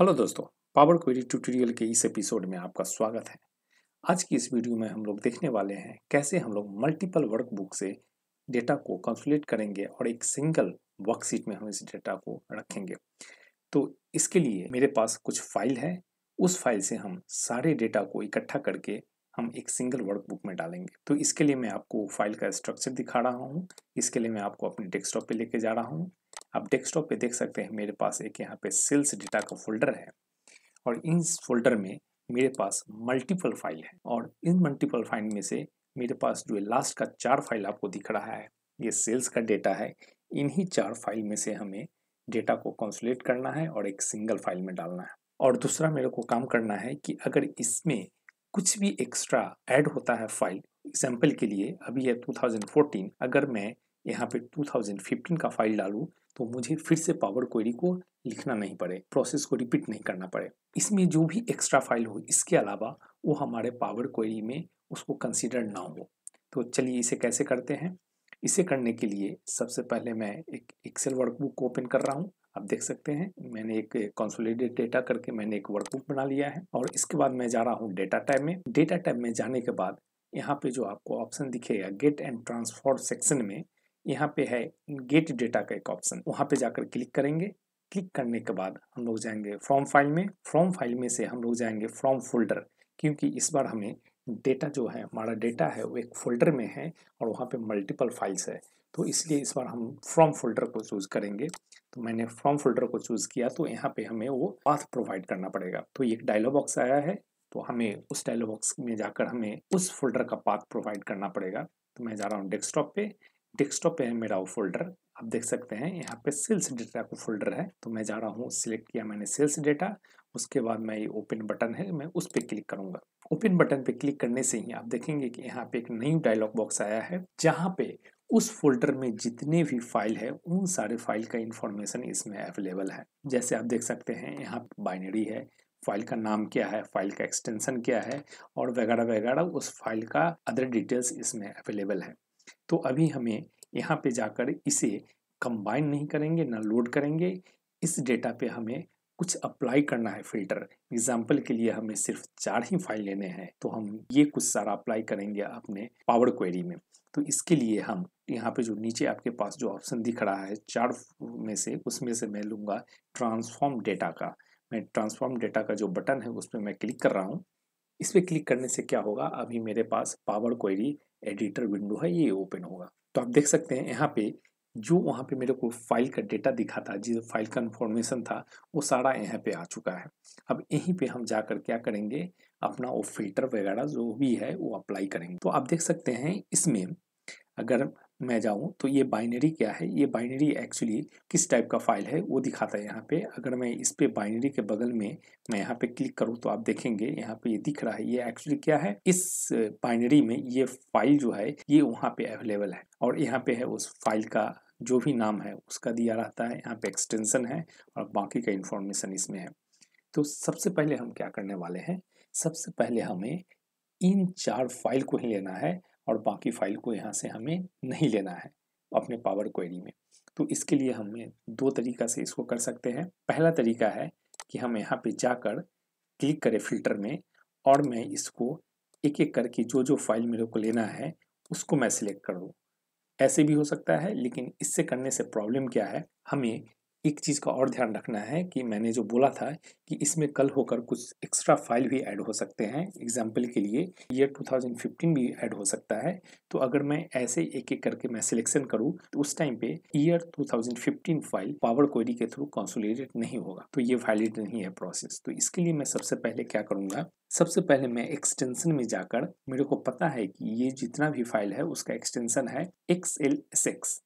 hello दोस्तों power query tutorial के इस एपिसोड में आपका स्वागत है आज की इस वीडियो में हम लोग देखने वाले हैं कैसे हम लोग मल्टीपल वर्कबुक से डेटा को कंसुलेट करेंगे और एक सिंगल वर्कशीट में हम इस डेटा को रखेंगे तो इसके लिए मेरे पास कुछ फाइल है उस फाइल से हम सारे डेटा को इकट्ठा करके हम एक सिंगल वर्कबुक में डालेंगे तो इसके लिए मैं आपको फाइल का स्ट्रक्चर दिखा रहा हूँ इसके लिए मैं आपको अपने डेस्कटॉप पे लेके जा रहा हूँ आप डेस्कटॉप पे देख सकते हैं मेरे पास एक यहाँ पे सेल्स डेटा का फोल्डर है और इन फोल्डर में मेरे पास मल्टीपल फाइल है और इन मल्टीपल फाइल में से मेरे पास जो लास्ट का चार फाइल आपको दिख रहा है ये सेल्स का डेटा है इन्हीं चार फाइल में से हमें डेटा को कंसुलेट करना है और एक सिंगल फाइल में डालना है और दूसरा मेरे को काम करना है कि अगर इसमें कुछ भी एक्स्ट्रा ऐड होता है फाइल एग्जाम्पल के लिए अभी है 2014 अगर मैं यहाँ पे 2015 का फाइल डालूँ तो मुझे फिर से पावर क्वेरी को लिखना नहीं पड़े प्रोसेस को रिपीट नहीं करना पड़े इसमें जो भी एक्स्ट्रा फाइल हो इसके अलावा वो हमारे पावर क्वेरी में उसको कंसिडर ना हो तो चलिए इसे कैसे करते हैं इसे करने के लिए सबसे पहले मैं एक एक्सेल वर्कबुक को ओपन कर रहा हूँ आप देख सकते हैं मैंने एक कंसोलिडेटेड डेटा करके मैंने एक वर्कबुक बना लिया है और इसके बाद मैं जा रहा हूँ डेटा टैब में डेटा टैब में जाने के बाद यहाँ पे जो आपको ऑप्शन दिखेगा गेट एंड ट्रांसफॉर सेक्शन में यहाँ पे है गेट डेटा का एक ऑप्शन वहाँ पे जाकर क्लिक करेंगे क्लिक करने के बाद हम लोग जाएंगे फ्रॉम फाइल में फ्रॉम फाइल में से हम लोग जाएंगे फ्रॉम फोल्डर क्योंकि इस बार हमें डेटा जो है हमारा डेटा है वो एक फोल्डर में है और वहाँ पे मल्टीपल फाइल्स है तो इसलिए इस बार हम फ्रॉम फोल्डर को चूज़ करेंगे तो मैंने फ्रॉम फोल्डर को चूज़ किया तो यहाँ पे हमें वो पाथ प्रोवाइड करना पड़ेगा तो एक डायलॉग बॉक्स आया है तो हमें उस डायलॉग बॉक्स में जाकर हमें उस फोल्डर का पाथ प्रोवाइड करना पड़ेगा तो मैं जा रहा हूँ डेस्कटॉप पे डेस्कटॉप पे है मेरा वो फोल्डर आप देख सकते हैं यहाँ पे सेल्स डेटा का फोल्डर है तो मैं जा रहा हूँ सिलेक्ट किया मैंने सेल्स डेटा उसके बाद मैं ये ओपन बटन है मैं उस पर क्लिक करूंगा ओपन बटन पे क्लिक करने से ही आप देखेंगे कि यहाँ पे एक नई डायलॉग बॉक्स आया है जहाँ पे उस फोल्डर में जितने भी फाइल है उन सारे फाइल का इंफॉर्मेशन इसमें अवेलेबल है जैसे आप देख सकते हैं यहाँ बाइनरी है फाइल का नाम क्या है फाइल का एक्सटेंशन क्या है और वगैरह वगैरह उस फाइल का अदर डिटेल्स इसमें अवेलेबल है तो अभी हमें यहाँ पे जाकर इसे कंबाइन नहीं करेंगे ना लोड करेंगे इस डेटा पे हमें कुछ अप्लाई करना है फिल्टर एग्जाम्पल के लिए हमें सिर्फ चार ही फाइल लेने हैं तो हम ये कुछ सारा अप्लाई करेंगे अपने पावर क्वेरी में तो इसके लिए हम यहाँ पे जो नीचे आपके पास जो ऑप्शन दिख रहा है चार में से उसमें से मैं लूँगा ट्रांसफॉर्म डेटा का मैं ट्रांसफॉर्म डेटा का जो बटन है उस पर मैं क्लिक कर रहा हूँ इस पर क्लिक करने से क्या होगा अभी मेरे पास पावर क्वेरी एडिटर विंडो है ये ओपन होगा तो आप देख सकते हैं यहाँ पे जो वहाँ पे मेरे को फाइल का डेटा दिखा था जिस फाइल का इन्फॉर्मेशन था वो सारा यहाँ पे आ चुका है अब यहीं पे हम जाकर क्या करेंगे अपना वो फिल्टर वगैरह जो भी है वो अप्लाई करेंगे तो आप देख सकते हैं इसमें अगर मैं जाऊँ तो ये बाइनरी क्या है ये बाइनरी एक्चुअली किस टाइप का फाइल है वो दिखाता है यहाँ पे अगर मैं इस पे बाइनरी के बगल में मैं यहाँ पे क्लिक करूँ तो आप देखेंगे यहाँ पे ये दिख रहा है ये एक्चुअली क्या है इस बाइनरी में ये फाइल जो है ये वहाँ पे अवेलेबल है और यहाँ पे है उस फाइल का जो भी नाम है उसका दिया रहता है यहाँ पे एक्सटेंसन है और बाकी का इंफॉर्मेशन इसमें है तो सबसे पहले हम क्या करने वाले हैं सबसे पहले हमें इन चार फाइल को ही लेना है और बाकी फाइल को यहाँ से हमें नहीं लेना है अपने पावर क्वेरी में तो इसके लिए हमें दो तरीका से इसको कर सकते हैं पहला तरीका है कि हम यहाँ पे जाकर क्लिक करें फिल्टर में और मैं इसको एक एक करके जो जो फाइल मेरे को लेना है उसको मैं सिलेक्ट कर दूँ ऐसे भी हो सकता है लेकिन इससे करने से प्रॉब्लम क्या है हमें एक चीज़ का और ध्यान रखना है कि मैंने जो बोला था कि इसमें कल होकर कुछ एक्स्ट्रा फाइल भी ऐड हो सकते हैं एग्जाम्पल के लिए ईयर 2015 भी ऐड हो सकता है तो अगर मैं ऐसे एक एक करके मैं सिलेक्शन करूँ तो उस टाइम पे ईयर 2015 फाइल पावर क्वेरी के थ्रू कॉन्सुलेटेड नहीं होगा तो ये वैलिड नहीं है प्रोसेस तो इसके लिए मैं सबसे पहले क्या करूँगा सबसे पहले मैं एक्सटेंशन में जाकर मेरे को पता है कि ये जितना भी फाइल है उसका एक्सटेंशन है एक्स एल एस एक्स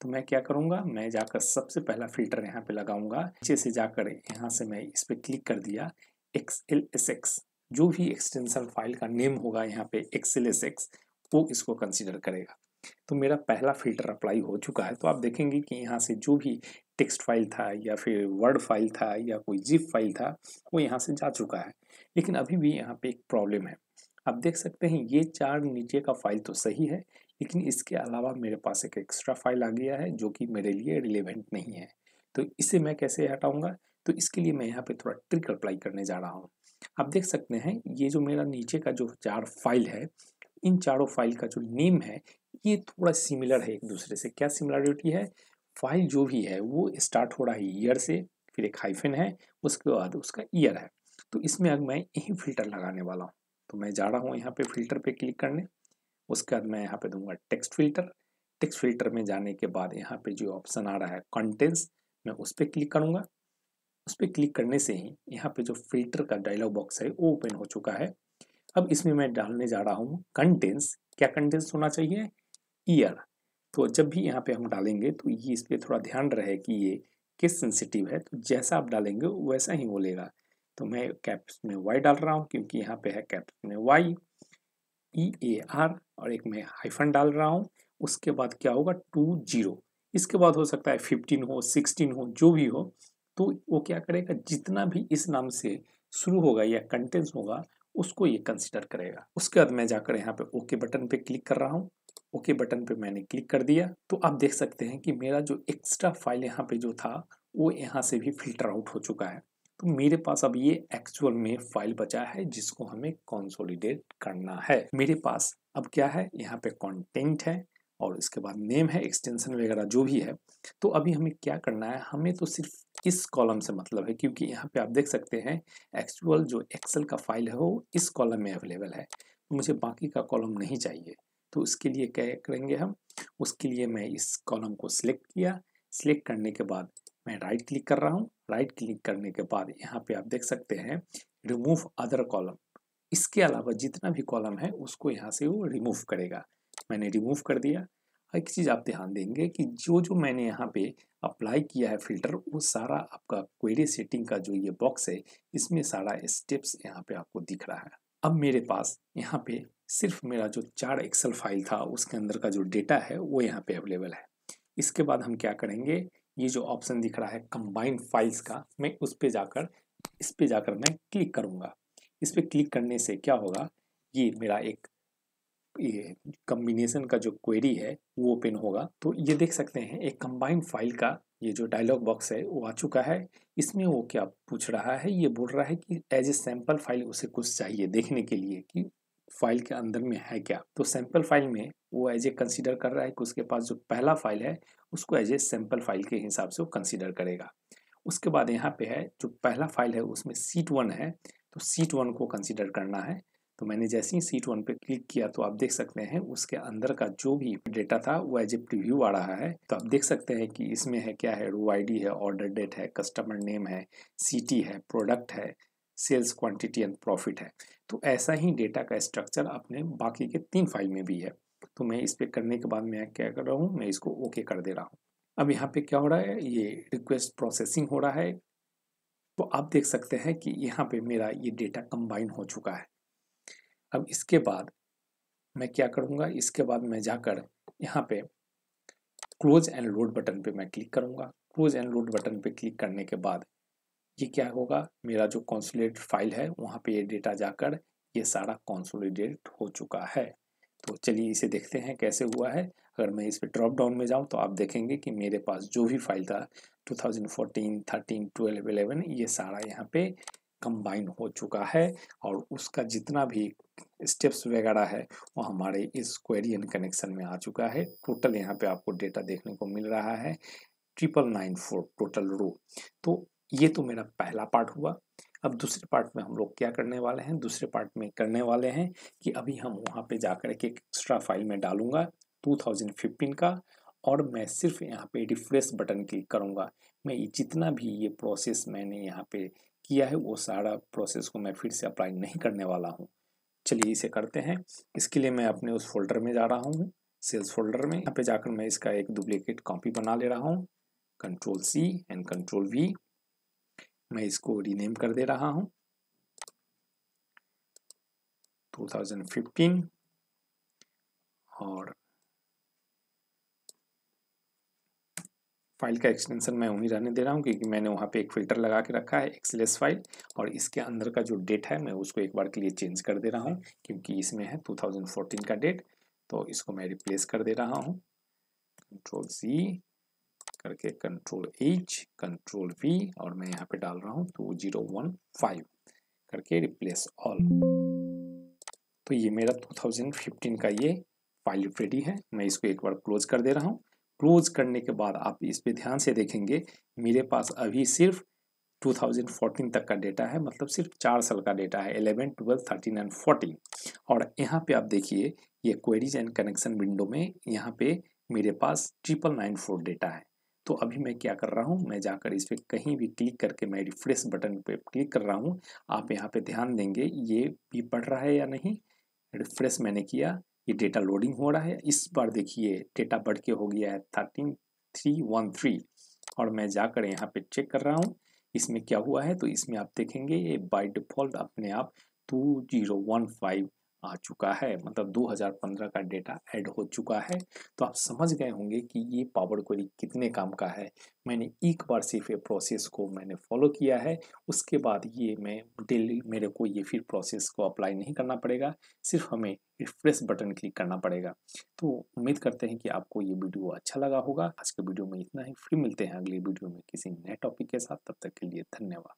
तो मैं क्या करूँगा मैं जाकर सबसे पहला फिल्टर यहाँ पे लगाऊंगा नीचे से जाकर यहाँ से मैं इस पर क्लिक कर दिया एक्स एल एस एक्स जो भी एक्सटेंशन फाइल का नेम होगा यहाँ पे XLSX वो इसको कंसिडर करेगा तो मेरा पहला फिल्टर अप्लाई हो चुका है तो आप देखेंगे कि यहाँ से जो भी टेक्स्ट फाइल था या फिर वर्ड फाइल था या कोई जिप फाइल था वो यहाँ से जा चुका है लेकिन अभी भी यहाँ पे एक प्रॉब्लम है आप देख सकते हैं ये चार नीचे का फाइल तो सही है लेकिन इसके अलावा मेरे पास एक एक्स्ट्रा फाइल आ गया है जो कि मेरे लिए रिलेवेंट नहीं है तो इसे मैं कैसे हटाऊंगा तो इसके लिए मैं यहाँ पे थोड़ा ट्रिक अप्लाई करने जा रहा हूँ आप देख सकते हैं ये जो मेरा नीचे का जो चार फाइल है इन चारों फाइल का जो नेम है ये थोड़ा सिमिलर है एक दूसरे से क्या सिमिलरिटी है फाइल जो भी है वो स्टार्ट हो रहा है ईयर से फिर एक हाइफिन है उसके बाद उसका ईयर है तो इसमें अब मैं यही फिल्टर लगाने वाला हूँ तो मैं जा रहा हूँ यहाँ पे फिल्टर पे क्लिक करने उसके बाद मैं यहाँ पे दूंगा टेक्स्ट फिल्टर टेक्स्ट फिल्टर में जाने के बाद यहाँ पे जो ऑप्शन आ रहा है कंटेंट्स मैं उस पर क्लिक करूँगा उस पर क्लिक करने से ही यहाँ पे जो फिल्टर का डायलॉग बॉक्स है वो ओपन हो चुका है अब इसमें मैं डालने जा रहा हूँ कंटेंट्स क्या कंटेंट्स होना चाहिए ईयर तो जब भी यहाँ पे हम डालेंगे तो ये इस पर थोड़ा ध्यान रहे कि ये किस सेंसिटिव है तो जैसा आप डालेंगे वैसा ही बोलेगा तो मैं कैप्स में वाई डाल रहा हूँ क्योंकि यहाँ पे है कैप्स में वाई ई ए आर और एक मैं हाइफन डाल रहा हूँ उसके बाद क्या होगा टू जीरो इसके बाद हो सकता है फिफ्टीन हो सिक्सटीन हो जो भी हो तो वो क्या करेगा जितना भी इस नाम से शुरू होगा या कंटेंट होगा उसको ये कंसिडर करेगा उसके बाद मैं जाकर यहाँ पे ओके बटन पे क्लिक कर रहा हूँ ओके बटन पे मैंने क्लिक कर दिया तो आप देख सकते हैं कि मेरा जो एक्स्ट्रा फाइल यहाँ पे जो था वो यहाँ से भी फिल्टर आउट हो चुका है तो मेरे पास अब ये एक्चुअल में फाइल बचा है जिसको हमें कंसोलिडेट करना है मेरे पास अब क्या है यहाँ पे कॉन्टेंट है और इसके बाद नेम है एक्सटेंशन वगैरह जो भी है तो अभी हमें क्या करना है हमें तो सिर्फ इस कॉलम से मतलब है क्योंकि यहाँ पे आप देख सकते हैं एक्चुअल जो एक्सेल का फाइल है वो इस कॉलम में अवेलेबल है तो मुझे बाकी का कॉलम नहीं चाहिए तो उसके लिए क्या करेंगे हम उसके लिए मैं इस कॉलम को सिलेक्ट किया सिलेक्ट करने के बाद मैं राइट क्लिक कर रहा हूँ राइट क्लिक करने के बाद यहाँ पे आप देख सकते हैं रिमूव अदर कॉलम इसके अलावा जितना भी कॉलम है उसको यहाँ से वो रिमूव करेगा मैंने रिमूव कर दिया एक चीज़ आप ध्यान देंगे कि जो जो मैंने यहाँ पे अप्लाई किया है फिल्टर वो सारा आपका क्वेरी सेटिंग का जो ये बॉक्स है इसमें सारा स्टेप्स यहाँ पे आपको दिख रहा है अब मेरे पास यहाँ पे सिर्फ मेरा जो चार एक्सेल फाइल था उसके अंदर का जो डेटा है वो यहाँ पे अवेलेबल है इसके बाद हम क्या करेंगे ये जो ऑप्शन दिख रहा है कंबाइंड फाइल्स का मैं उस पर जाकर इस पर जाकर मैं क्लिक करूँगा इस पर क्लिक करने से क्या होगा ये मेरा एक ये कम्बिनेशन का जो क्वेरी है वो ओपन होगा तो ये देख सकते हैं एक कंबाइंड फाइल का ये जो डायलॉग बॉक्स है वो आ चुका है इसमें वो क्या पूछ रहा है ये बोल रहा है कि एज ए सैम्पल फाइल उसे कुछ चाहिए देखने के लिए कि फाइल के अंदर में है क्या तो सैम्पल फाइल में वो एज ए कंसिडर कर रहा है कि उसके पास जो पहला फाइल है उसको एज ए सैम्पल फाइल के हिसाब से वो कंसिडर करेगा उसके बाद यहाँ पे है जो पहला फाइल है उसमें सीट वन है तो सीट वन को कंसिडर करना है तो मैंने जैसे ही सीट वन पे क्लिक किया तो आप देख सकते हैं उसके अंदर का जो भी डेटा था वो एज ए प्रिव्यू आ रहा है तो आप देख सकते हैं कि इसमें है क्या है रो आई है ऑर्डर डेट है कस्टमर नेम है सिटी है प्रोडक्ट है सेल्स क्वांटिटी एंड प्रॉफिट है तो ऐसा ही डेटा का स्ट्रक्चर अपने बाकी के तीन फाइल में भी है तो मैं इस पर करने के बाद मैं क्या कर रहा हूँ मैं इसको ओके कर दे रहा हूँ अब यहाँ पे क्या हो रहा है ये रिक्वेस्ट प्रोसेसिंग हो रहा है तो आप देख सकते हैं कि यहाँ पे मेरा ये डेटा कंबाइन हो चुका है अब इसके बाद मैं क्या करूँगा इसके बाद मैं जाकर यहाँ पे क्लोज एंड लोड बटन पे मैं क्लिक करूँगा क्लोज एंड लोड बटन पे क्लिक करने के बाद ये क्या होगा मेरा जो कॉन्सोलेट फाइल है वहाँ पे ये डेटा जाकर ये सारा कॉन्सोलिडेट हो चुका है तो चलिए इसे देखते हैं कैसे हुआ है अगर मैं इस पर ड्रॉप डाउन में जाऊँ तो आप देखेंगे कि मेरे पास जो भी फाइल था 2014, 13, 12, 11 ये सारा यहाँ पे कंबाइन हो चुका है और उसका जितना भी स्टेप्स वगैरह है वो हमारे इस क्वेरियन कनेक्शन में आ चुका है टोटल यहाँ पे आपको डेटा देखने को मिल रहा है triple nine four total row तो ये तो मेरा पहला पार्ट हुआ अब दूसरे पार्ट में हम लोग क्या करने वाले हैं दूसरे पार्ट में करने वाले हैं कि अभी हम वहाँ पे जाकर के एक एक्स्ट्रा फाइल में डालूंगा 2015 का और मैं सिर्फ यहाँ पे रिफ्रेश बटन क्लिक करूँगा मैं जितना भी ये प्रोसेस मैंने यहाँ पे किया है वो सारा प्रोसेस को मैं फिर से अप्लाई नहीं करने वाला हूँ चलिए इसे करते हैं इसके लिए मैं अपने उस फोल्डर में जा रहा हूँ सेल्स फोल्डर में यहाँ पे जाकर मैं इसका एक डुप्लीकेट कॉपी बना ले रहा हूँ control C and control V मैं इसको रीनेम कर दे रहा हूँ 2015 और फाइल का एक्सटेंशन मैं वहीं रहने दे रहा हूँ क्योंकि मैंने वहाँ पे एक फ़िल्टर लगा के रखा है एक्सलेस फाइल और इसके अंदर का जो डेट है मैं उसको एक बार के लिए चेंज कर दे रहा हूँ क्योंकि इसमें है 2014 का डेट तो इसको मैं रिप्लेस कर दे रहा हूँ कंट्रोल सी करके कंट्रोल एच कंट्रोल वी और मैं यहाँ पे डाल रहा हूँ टू जीरो वन फाइव करके रिप्लेस ऑल तो ये मेरा टू का ये फाइल रेडी है मैं इसको एक बार क्लोज कर दे रहा हूँ क्लोज करने के बाद आप इस पर ध्यान से देखेंगे मेरे पास अभी सिर्फ 2014 तक का डेटा है मतलब सिर्फ चार साल का डेटा है 11, 12, 13 एंड 14 और यहाँ पे आप देखिए ये क्वेरीज एंड कनेक्शन विंडो में यहाँ पे मेरे पास ट्रिपल नाइन फोर डेटा है तो अभी मैं क्या कर रहा हूँ मैं जाकर इस पर कहीं भी क्लिक करके मैं रिफ्रेश बटन पे क्लिक कर रहा हूँ आप यहाँ पे ध्यान देंगे ये भी बढ़ रहा है या नहीं रिफ्रेश मैंने किया ये डेटा लोडिंग हो रहा है इस बार देखिए डेटा बढ़ के हो गया है थर्टीन थ्री वन थ्री और मैं जाकर यहाँ पे चेक कर रहा हूँ इसमें क्या हुआ है तो इसमें आप देखेंगे ये बाय डिफ़ॉल्ट अपने आप टू जीरो वन फाइव आ चुका है मतलब 2015 का डेटा ऐड हो चुका है तो आप समझ गए होंगे कि ये पावर क्वेरी कितने काम का है मैंने एक बार सिर्फ ये प्रोसेस को मैंने फॉलो किया है उसके बाद ये मैं डेली मेरे को ये फिर प्रोसेस को अप्लाई नहीं करना पड़ेगा सिर्फ हमें रिफ्रेश बटन क्लिक करना पड़ेगा तो उम्मीद करते हैं कि आपको ये वीडियो अच्छा लगा होगा आज के वीडियो में इतना ही फिर मिलते हैं अगले वीडियो में किसी नए टॉपिक के साथ तब तक के लिए धन्यवाद